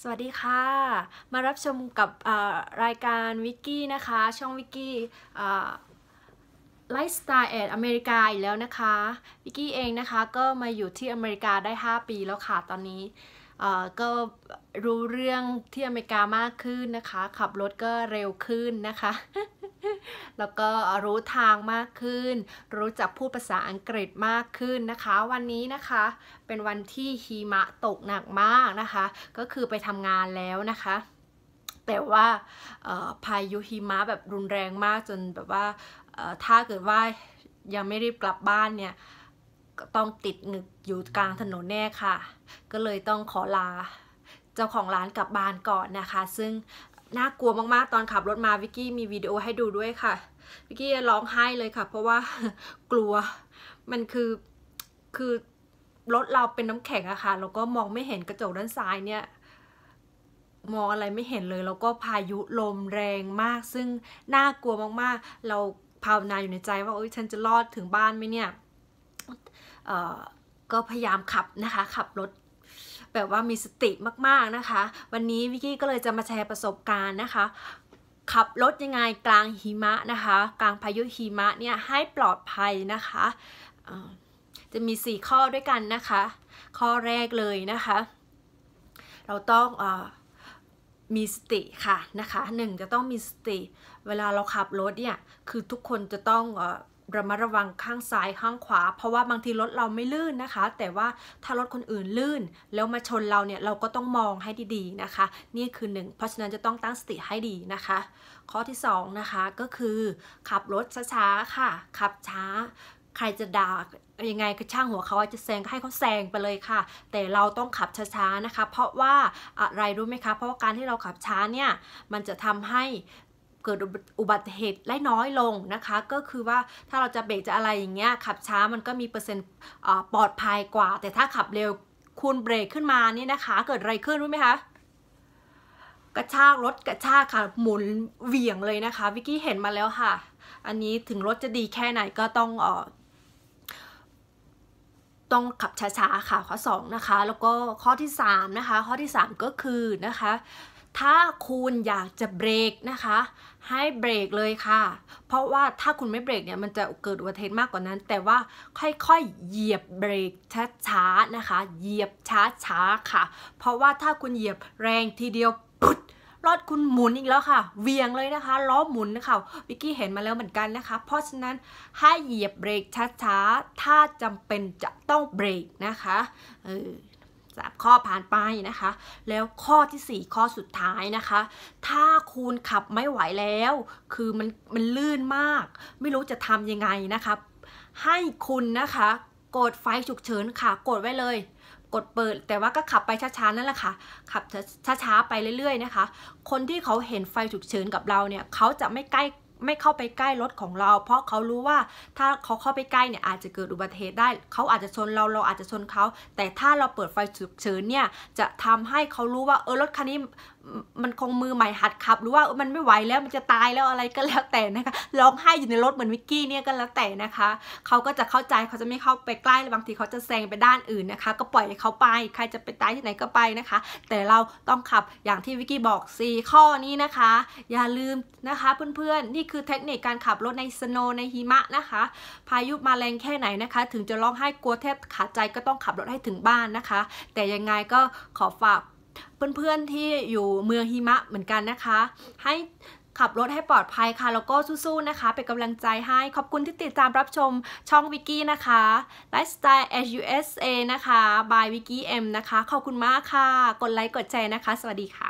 สวัสดีค่ะ มารับชมกับรายการวิกกี้นะคะ ช่องวิกกี้ไลฟ์สไตล์แอดอเมริกาอีกแล้วนะคะวิกกี้เองนะคะ ก็มาอยู่ที่อเมริกาได้ 5 ปีแล้วค่ะ ตอนนี้ ก็รู้เรื่องที่อเมริกามากขึ้นนะคะ ขับรถก็เร็วขึ้นนะคะแล้วก็รู้ทางมากขึ้น รู้จักพูดภาษาอังกฤษมากขึ้นนะคะ วันนี้นะคะเป็นวันที่หิมะตกหนักมากนะคะ ก็คือไปทำงานแล้วนะคะ แต่ว่าพายุหิมะแบบรุนแรงมากจนแบบว่าถ้าเกิดว่ายังไม่รีบกลับบ้านเนี่ยต้องติดหนึบอยู่กลางถนนแน่ค่ะ ก็เลยต้องขอลาเจ้าของร้านกลับบ้านก่อนนะคะ ซึ่งน่ากลัวมากๆตอนขับรถมาวิกกี้มีวิดีโอให้ดูด้วยค่ะ วิกกี้ร้องไห้เลยค่ะเพราะว่ากลัวมันคือคือรถเราเป็นน้ำแข็งอะค่ะแล้วก็มองไม่เห็นกระจกด้านซ้ายเนี่ยมองอะไรไม่เห็นเลย แล้วก็พายุลมแรงมาก ซึ่งน่ากลัวมากๆเราภาวนาอยู่ในใจ ว่าโอ้ยฉันจะรอดถึงบ้านไหมเนี่ยก็พยายามขับนะคะขับรถแบบว่ามีสติมากๆนะคะ วันนี้วิกกี้ก็เลยจะมาแชร์ประสบการณ์นะคะ ขับรถยังไงกลางหิมะนะคะ กลางพายุหิมะเนี่ยให้ปลอดภัยนะคะจะมี 4 ข้อด้วยกันนะคะ ข้อแรกเลยนะคะ เราต้องอมีสติค่ะนะคะหนึ่งจะต้องมีสติเวลาเราขับรถเนี่ยคือทุกคนจะต้องอระมัดระวังข้างซ้ายข้างขวา เพราะว่าบางทีรถเราไม่ลื่นนะคะ แต่ว่าถ้ารถคนอื่นลื่น แล้วมาชนเราเนี่ยเราก็ต้องมองให้ดีๆนะคะ นี่คือหนึ่งเพราะฉะนั้นจะต้องตั้งสติให้ดีนะคะ ข้อที่2นะคะก็คือขับรถช้าๆค่ะ ขับช้า ใครจะด่ายังไงก็ช่างหัวเขาจะแซงให้เขาแซงไปเลยค่ะ แต่เราต้องขับช้าๆนะคะ เพราะว่าอะไรรู้ไหมคะ เพราะว่าการที่เราขับช้าเนี่ยมันจะทำใหเกิดอุบัติเหตุไล่น้อยลงนะคะ ก็คือว่าถ้าเราจะเบรกจะอะไรอย่างเงี้ยขับช้ามันก็มีเปอร์เซ็นต์ปลอดภัยกว่า แต่ถ้าขับเร็วคุณเบรกขึ้นมานี่นะคะ เกิดอะไรขึ้นรู้ไหมคะกระชากรถกระชากค่ะหมุนเหวี่ยงเลยนะคะ วิกกี้เห็นมาแล้วค่ะ อันนี้ถึงรถจะดีแค่ไหนก็ต้องออต้องขับช้าๆค่ะข้อ2นะคะ แล้วก็ข้อที่ 3 นะคะ ข้อที่ 3 ก็คือนะคะถ้าคุณอยากจะเบรกนะคะ ให้เบรกเลยค่ะเพราะว่าถ้าคุณไม่เบรกเนี่ยมันจะเกิดอุบัติเหตุมากกว่านั้นแต่ว่าค่อยๆเหยียบเบรกช้าๆนะคะ เหยียบช้าๆค่ะ เพราะว่าถ้าคุณเหยียบแรงทีเดียวปุ๊บรถคุณหมุนอีกแล้วค่ะเวียงเลยนะคะล้อหมุนนะคะวิกกี้เห็นมาแล้วเหมือนกันนะคะ เพราะฉะนั้นให้เหยียบเบรกช้าๆถ้าจำเป็นจะต้องเบรกนะคะเออสามข้อผ่านไปนะคะ แล้วข้อที่ 4 ข้อสุดท้ายนะคะ ถ้าคุณขับไม่ไหวแล้ว คือมันมันลื่นมาก ไม่รู้จะทำยังไงนะคะ ให้คุณนะคะ กดไฟฉุกเฉินค่ะ กดไว้เลย กดเปิดแต่ว่าก็ขับไปช้าๆนั่นแหละค่ะขับช้าๆไปเรื่อย ๆ นะคะ คนที่เขาเห็นไฟฉุกเฉินกับเราเนี่ย เขาจะไม่ใกล้ไม่เข้าไปใกล้รถของเรา เพราะเขารู้ว่าถ้าเขาเข้าไปใกล้เนี่ยอาจจะเกิดอุบัติเหตุได้ เขาอาจจะชนเรา เราอาจจะชนเขา แต่ถ้าเราเปิดไฟฉุกเฉินเนี่ยจะทำให้เขารู้ว่า เออรถคันนี้มันคงมือใหม่หัดขับ หรือว่ามันไม่ไหวแล้วมันจะตายแล้วอะไรก็แล้วแต่นะคะร้องไห้อยู่ในรถเหมือนวิกกี้เนี่ยก็แล้วแต่นะคะ เขาก็จะเข้าใจเขาจะไม่เข้าไปใกล้บางทีเขาจะแซงไปด้านอื่นนะคะ ก็ปล่อยให้เขาไป ใครจะไปตายที่ไหนก็ไปนะคะ แต่เราต้องขับอย่างที่วิกกี้บอก4ข้อนี้นะคะอย่าลืมนะคะ เพื่อนๆนี่คือเทคนิคการขับรถในสโนว์ในหิมะนะคะ พายุมาแรงแค่ไหนนะคะ ถึงจะร้องไห้กลัวแทบขาดใจก็ต้องขับรถให้ถึงบ้านนะคะ แต่ยังไงก็ขอฝากเพื่อนๆที่อยู่เมืองหิมะเหมือนกันนะคะ ให้ขับรถให้ปลอดภัยค่ะ แล้วก็สู้ๆนะคะ เป็นกำลังใจให้ ขอบคุณที่ติดตามรับชมช่องวิกกี้นะคะไลฟ์สไตล์ HUSA นะคะ by วิกกี้เอ็มนะคะ ขอบคุณมากค่ะ กดไลค์กดแชร์นะคะ สวัสดีค่ะ